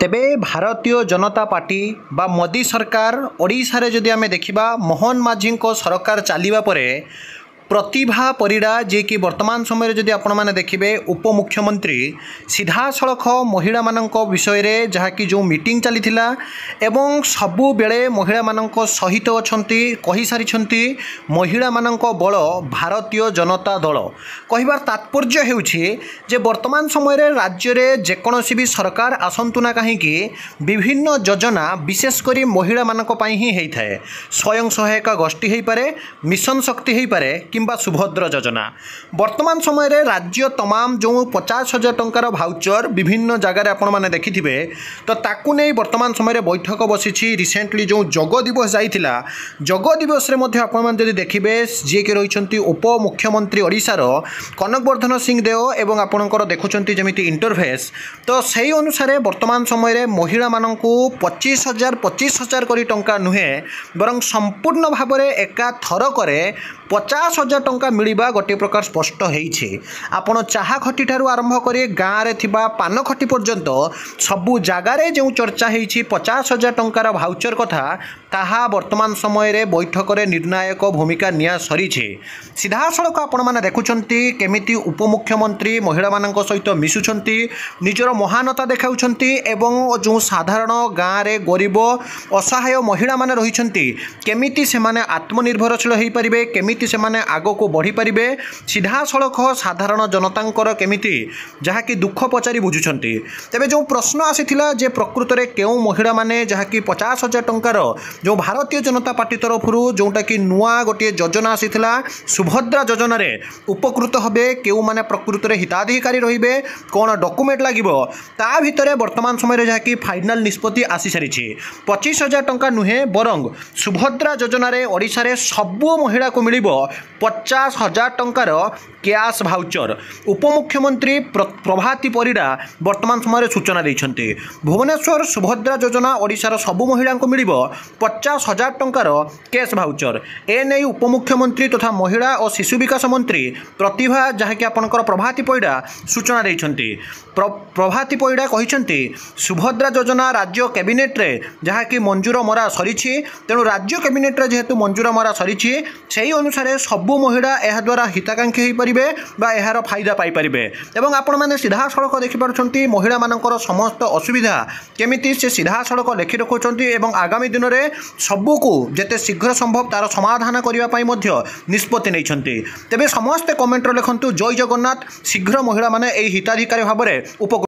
তেবে ভারতীয় জনতা পার্টি বা মোদি সরকার ওড়িশার যদি আমি দেখিবা মোহন মাঝিঙ্ক সরকার চালিবা পরে প্রতিভা ପରିଡ଼ା ଯିଏକି ବର୍ତ୍ତମାନ ସମୟରେ ଯଦି ଆପଣମାନେ ଦେଖିବେ ଉପମୁଖ୍ୟମନ୍ତ୍ରୀ ସିଧାସଳଖ ମହିଳାମାନଙ୍କ ବିଷୟରେ ଯାହାକି ଯେଉଁ ମିଟିଂ ଚାଲିଥିଲା ଏବଂ ସବୁବେଳେ ମହିଳାମାନଙ୍କ ସହିତ ଅଛନ୍ତି କହିସାରିଛନ୍ତି ମହିଳାମାନଙ୍କ ବଳ ଭାରତୀୟ ଜନତା ଦଳ କହିବାର ତାତ୍ପର୍ଯ୍ୟ ହେଉଛି ଯେ ବର୍ତ୍ତମାନ ସମୟରେ ରାଜ୍ୟରେ ଯେକୌଣସି ବି ସରକାର ଆସନ୍ତୁ ନା କାହିଁକି ବିଭିନ୍ନ ଯୋଜନା ବିଶେଷ କରି ମହିଳାମାନଙ୍କ ପାଇଁ ହିଁ ହୋଇଥାଏ ସ୍ୱୟଂ ସହାୟକ ଗୋଷ୍ଠୀ ହୋଇପାରେ ମିଶନ ଶକ୍ତି ହୋଇପାରେ କି কিংবা সুভদ্র যোজনা বর্তমান সময়ের রাজ্য তমাম যে পচাশ হাজার টঙ্কার ভাউচর বিভিন্ন জায়গায় আপনার দেখিবে তো তাকে নিয়ে বর্তমান সময়ের বৈঠক বসিছি রিসেন্টলি যে যোগ দিবস যাই যোগ দিবসে মধ্যে আপনার যদি দেখবে যিকি রয়েছেন উপমুখ্যমন্ত্রী ওড়শার কনকবর্ধন সিং দেও এবং আপনার দেখুম যেমি ইন্টরভেস তো সেই অনুসারে বর্তমান সময়ের মহিলা মানুষ পঁচিশ হাজার পঁচিশ হাজার করে টঙ্কা নুহে বরং সম্পূর্ণ ভাবে একা থরকরে পচাশ ହଜାର ଟଙ୍କା ମିଳିବା ଗୋଟିଏ ପ୍ରକାର ସ୍ପଷ୍ଟ ହେଇଛି ଆପଣ ଚାହା ଖଟିଠାରୁ ଆରମ୍ଭ କରି ଗାଁରେ ଥିବା ପାନ ଖଟି ପର୍ଯ୍ୟନ୍ତ ସବୁ ଜାଗାରେ ଯେଉଁ ଚର୍ଚ୍ଚା ହେଇଛି ପଚାଶ ହଜାର ଟଙ୍କାର ଭାଉଚର କଥା ତାହା ବର୍ତ୍ତମାନ ସମୟରେ ବୈଠକରେ ନିର୍ଣ୍ଣାୟକ ଭୂମିକା ନିଆ ସରିଛି ସିଧାସଳଖ ଆପଣମାନେ ଦେଖୁଛନ୍ତି କେମିତି ଉପମୁଖ୍ୟମନ୍ତ୍ରୀ ମହିଳାମାନଙ୍କ ସହିତ ମିଶୁଛନ୍ତି ନିଜର ମହାନତା ଦେଖାଉଛନ୍ତି ଏବଂ ଯେଉଁ ସାଧାରଣ ଗାଁରେ ଗରିବ ଅସହାୟ ମହିଳାମାନେ ରହିଛନ୍ତି କେମିତି ସେମାନେ ଆତ୍ମନିର୍ଭରଶୀଳ ହୋଇପାରିବେ କେମିତି ସେମାନେ ଆଗକୁ ବଢ଼ିପାରିବେ ସିଧାସଳଖ ସାଧାରଣ ଜନତାଙ୍କର କେମିତି ଯାହାକି ଦୁଃଖ ପଚାରି ବୁଝୁଛନ୍ତି ତେବେ ଯେଉଁ ପ୍ରଶ୍ନ ଆସିଥିଲା ଯେ ପ୍ରକୃତରେ କେଉଁ ମହିଳାମାନେ ଯାହାକି ପଚାଶ ହଜାର ଟଙ୍କାର ଯେଉଁ ଭାରତୀୟ ଜନତା ପାର୍ଟି ତରଫରୁ ଯେଉଁଟାକି ନୂଆ ଗୋଟିଏ ଯୋଜନା ଆସିଥିଲା ସୁଭଦ୍ରା ଯୋଜନାରେ ଉପକୃତ ହେବେ କେଉଁମାନେ ପ୍ରକୃତରେ ହିତାଧିକାରୀ ରହିବେ କ'ଣ ଡକୁମେଣ୍ଟ ଲାଗିବ ତା ଭିତରେ ବର୍ତ୍ତମାନ ସମୟରେ ଯାହାକି ଫାଇନାଲ୍ ନିଷ୍ପତ୍ତି ଆସିସାରିଛି ପଚିଶ ହଜାର ଟଙ୍କା ନୁହେଁ ବରଂ ସୁଭଦ୍ରା ଯୋଜନାରେ ଓଡ଼ିଶାରେ ସବୁ ମହିଳାକୁ ମିଳିବ ପଚାଶ ହଜାର ଟଙ୍କାର କ୍ୟାସ୍ ଭାଉଚର ଉପମୁଖ୍ୟମନ୍ତ୍ରୀ ପ୍ରଭାତୀ ପରିଡ଼ା ବର୍ତ୍ତମାନ ସମୟରେ ସୂଚନା ଦେଇଛନ୍ତି ଭୁବନେଶ୍ୱର ସୁଭଦ୍ରା ଯୋଜନା ଓଡ଼ିଶାର ସବୁ ମହିଳାଙ୍କୁ ମିଳିବ ପଚାଶ ହଜାର ଟଙ୍କାର କ୍ୟାଶ୍ ଭାଉଚର ଏ ନେଇ ଉପମୁଖ୍ୟମନ୍ତ୍ରୀ ତଥା ମହିଳା ଓ ଶିଶୁ ବିକାଶ ମନ୍ତ୍ରୀ ପ୍ରତିଭା ଯାହାକି ଆପଣଙ୍କର ପ୍ରଭାତୀ ପରିଡ଼ା ସୂଚନା ଦେଇଛନ୍ତି ପ୍ରଭାତୀ ପରିଡ଼ା କହିଛନ୍ତି ସୁଭଦ୍ରା ଯୋଜନା ରାଜ୍ୟ କ୍ୟାବିନେଟ୍ରେ ଯାହାକି ମଞ୍ଜୁର ମରା ସରିଛି ତେଣୁ ରାଜ୍ୟ କ୍ୟାବିନେଟ୍ରେ ଯେହେତୁ ମଞ୍ଜୁର ମରା ସରିଛି ସେହି ଅନୁସାରେ ସବୁ ମହିଳା ଏହାଦ୍ୱାରା ହିତାକାଂକ୍ଷୀ ହୋଇପାରିବେ ବା ଏହାର ଫାଇଦା ପାଇପାରିବେ ଏବଂ ଆପଣମାନେ ସିଧାସଳଖ ଦେଖିପାରୁଛନ୍ତି ମହିଳାମାନଙ୍କର ସମସ୍ତ ଅସୁବିଧା କେମିତି ସେ ସିଧାସଳଖ ଲେଖି ରଖୁଛନ୍ତି ଏବଂ ଆଗାମୀ ଦିନରେ ସବୁକୁ ଯେତେ ଶୀଘ୍ର ସମ୍ଭବ ତା'ର ସମାଧାନ କରିବା ପାଇଁ ମଧ୍ୟ ନିଷ୍ପତ୍ତି ନେଇଛନ୍ତି ତେବେ ସମସ୍ତେ କମେଣ୍ଟରେ ଲେଖନ୍ତୁ ଜୟ ଜଗନ୍ନାଥ ଶୀଘ୍ର ମହିଳାମାନେ ଏହି ହିତାଧିକାରୀ ଭାବରେ ଉପକୃତ